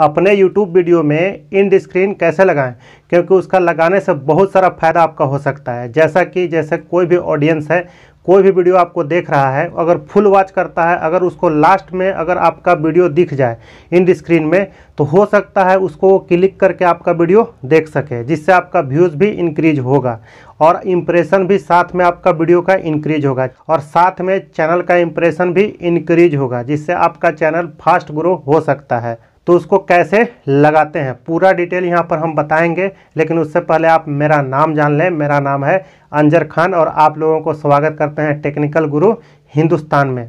अपने YouTube video में end screen कैसे लगाएं क्योंकि उसका लगाने से बहुत सारा फ़ायदा आपका हो सकता है जैसा कि जैसे कोई भी ऑडियंस है कोई भी वीडियो आपको देख रहा है अगर फुल वॉच करता है अगर उसको लास्ट में अगर आपका वीडियो दिख जाए इन स्क्रीन में तो हो सकता है उसको क्लिक करके आपका वीडियो देख सके जिससे आपका व्यूज़ भी इंक्रीज होगा और इम्प्रेशन भी साथ में आपका वीडियो का इंक्रीज होगा और साथ में चैनल का इम्प्रेशन भी इंक्रीज होगा जिससे आपका चैनल फास्ट ग्रो हो सकता है तो उसको कैसे लगाते हैं पूरा डिटेल यहाँ पर हम बताएंगे लेकिन उससे पहले आप मेरा नाम जान लें मेरा नाम है अंजर खान और आप लोगों को स्वागत करते हैं टेक्निकल गुरु हिंदुस्तान में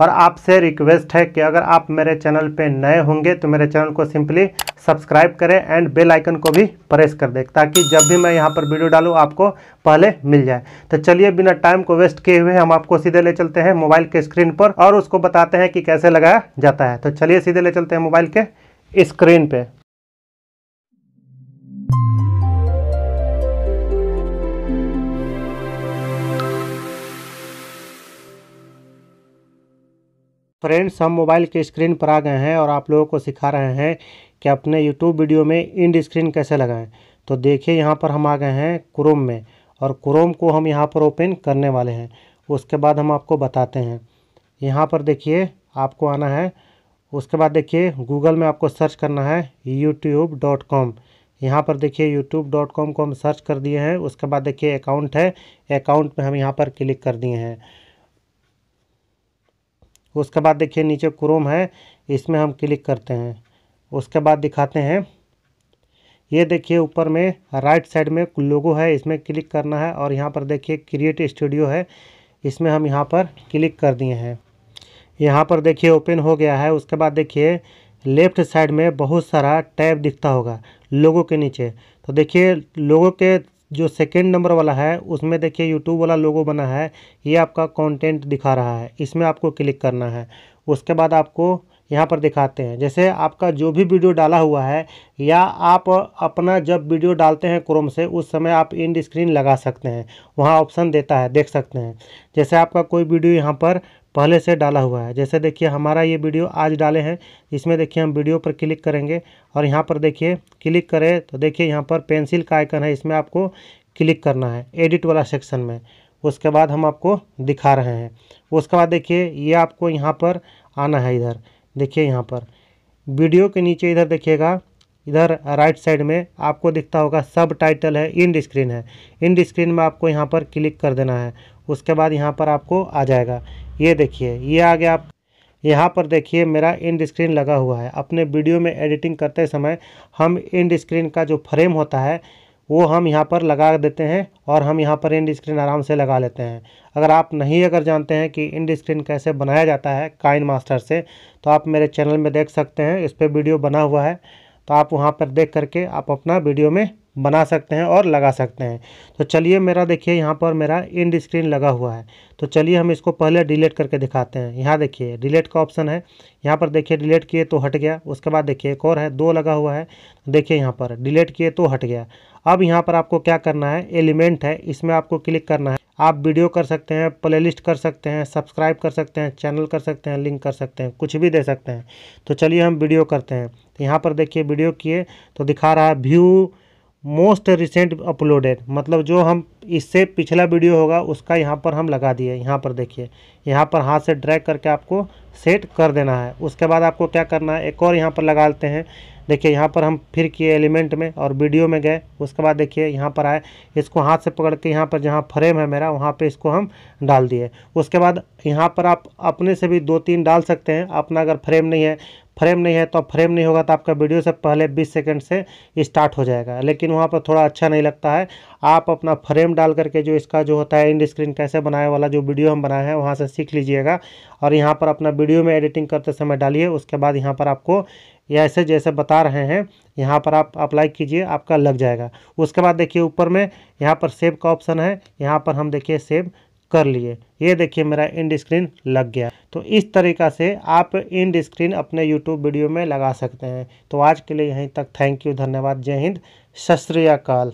और आपसे रिक्वेस्ट है कि अगर आप मेरे चैनल पे नए होंगे तो मेरे चैनल को सिंपली सब्सक्राइब करें एंड बेल आइकन को भी प्रेस कर दें ताकि जब भी मैं यहाँ पर वीडियो डालूँ आपको पहले मिल जाए तो चलिए बिना टाइम को वेस्ट किए हुए हम आपको सीधे ले चलते हैं मोबाइल के स्क्रीन पर और उसको बताते हैं कि कैसे लगाया जाता है तो चलिए सीधे ले चलते हैं मोबाइल के स्क्रीन पर फ्रेंड्स हम मोबाइल के स्क्रीन पर आ गए हैं और आप लोगों को सिखा रहे हैं कि अपने यूट्यूब वीडियो में इंड स्क्रीन कैसे लगाएं तो देखिए यहाँ पर हम आ गए हैं क्रोम में और क्रोम को हम यहाँ पर ओपन करने वाले हैं उसके बाद हम आपको बताते हैं यहाँ पर देखिए आपको आना है उसके बाद देखिए गूगल में आपको सर्च करना है यूट्यूब डॉट कॉम यहाँ पर देखिए यूट्यूब डॉट कॉम को हम सर्च कर दिए हैं उसके बाद देखिए अकाउंट है अकाउंट में हम यहाँ पर क्लिक कर दिए हैं उसके बाद देखिए नीचे क्रोम है इसमें हम क्लिक करते हैं उसके बाद दिखाते हैं ये देखिए ऊपर में राइट साइड में लोगो है इसमें क्लिक करना है और यहाँ पर देखिए क्रिएट स्टूडियो है इसमें हम यहाँ पर क्लिक कर दिए हैं यहाँ पर देखिए ओपन हो गया है उसके बाद देखिए लेफ्ट साइड में बहुत सारा टैब दिखता होगा लोगों के नीचे तो देखिए लोगों के जो सेकेंड नंबर वाला है उसमें देखिए यूट्यूब वाला लोगो बना है ये आपका कॉन्टेंट दिखा रहा है इसमें आपको क्लिक करना है उसके बाद आपको यहाँ पर दिखाते हैं जैसे आपका जो भी वीडियो डाला हुआ है या आप अपना जब वीडियो डालते हैं क्रोम से उस समय आप इंड स्क्रीन लगा सकते हैं वहाँ ऑप्शन देता है देख सकते हैं जैसे आपका कोई वीडियो यहाँ पर पहले से डाला हुआ है जैसे देखिए हमारा ये वीडियो आज डाले हैं इसमें देखिए हम वीडियो पर क्लिक करेंगे और यहाँ पर देखिए क्लिक करें तो देखिए यहाँ पर पेंसिल का आइकन है इसमें आपको क्लिक करना है एडिट वाला सेक्शन में उसके बाद हम आपको दिखा रहे हैं उसके बाद देखिए ये आपको यहाँ पर आना है इधर देखिए यहाँ पर वीडियो के नीचे इधर देखिएगा इधर राइट साइड में आपको दिखता होगा सब टाइटल है इंड स्क्रीन है इंड स्क्रीन में आपको यहाँ पर क्लिक कर देना है उसके बाद यहाँ पर आपको आ जाएगा ये देखिए ये आ गया आप यहाँ पर देखिए मेरा इंड स्क्रीन लगा हुआ है अपने वीडियो में एडिटिंग करते समय हम इंड स्क्रीन का जो फ्रेम होता है वो हम यहाँ पर लगा देते हैं और हम यहाँ पर इंड स्क्रीन आराम से लगा लेते हैं अगर आप नहीं अगर जानते हैं कि इंड स्क्रीन कैसे बनाया जाता है काइन मास्टर से तो आप मेरे चैनल में देख सकते हैं इस पर वीडियो बना हुआ है तो आप वहाँ पर देख करके आप अपना वीडियो में बना सकते हैं और लगा सकते हैं तो चलिए मेरा देखिए यहाँ पर मेरा इंड स्क्रीन लगा हुआ है तो चलिए हम इसको पहले डिलीट करके दिखाते हैं यहाँ देखिए डिलीट का ऑप्शन है यहाँ पर देखिए डिलीट किए तो हट गया उसके बाद देखिए एक और है दो लगा हुआ है देखिए यहाँ पर डिलीट किए तो हट गया अब यहाँ पर आपको क्या करना है एलिमेंट है इसमें आपको क्लिक करना है आप वीडियो कर सकते हैं प्लेलिस्ट कर सकते हैं सब्सक्राइब कर सकते हैं चैनल कर सकते हैं लिंक कर सकते हैं कुछ भी दे सकते हैं तो चलिए हम वीडियो करते हैं तो यहाँ पर देखिए वीडियो किए तो दिखा रहा है व्यू मोस्ट रिसेंट अपलोडेड मतलब जो हम इससे पिछला वीडियो होगा उसका यहाँ पर हम लगा दिए यहाँ पर देखिए यहाँ पर हाथ से ड्रैग करके आपको सेट कर देना है उसके बाद आपको क्या करना है एक और यहाँ पर लगा लेते हैं देखिए यहाँ पर हम फिर किए एलिमेंट में और वीडियो में गए उसके बाद देखिए यहाँ पर आए इसको हाथ से पकड़ के यहाँ पर जहाँ फ्रेम है मेरा वहाँ पर इसको हम डाल दिए उसके बाद यहाँ पर आप अपने से भी दो तीन डाल सकते हैं अपना अगर फ्रेम नहीं है फ्रेम नहीं है तो फ्रेम नहीं होगा तो आपका वीडियो से पहले 20 सेकंड से स्टार्ट हो जाएगा लेकिन वहाँ पर थोड़ा अच्छा नहीं लगता है आप अपना फ्रेम डाल करके जो इसका जो होता है इंड स्क्रीन कैसे बनाए वाला जो वीडियो हम बनाए हैं वहाँ से सीख लीजिएगा और यहाँ पर अपना वीडियो में एडिटिंग करते समय डालिए उसके बाद यहाँ पर आपको ऐसे जैसे बता रहे हैं यहाँ पर आप अप्लाई कीजिए आपका लग जाएगा उसके बाद देखिए ऊपर में यहाँ पर सेव का ऑप्शन है यहाँ पर हम देखिए सेव कर लिए ये देखिए मेरा इंड स्क्रीन लग गया तो इस तरीका से आप इंड स्क्रीन अपने यूट्यूब वीडियो में लगा सकते हैं तो आज के लिए यहीं तक थैंक यू धन्यवाद जय हिंद सत श्रीकाल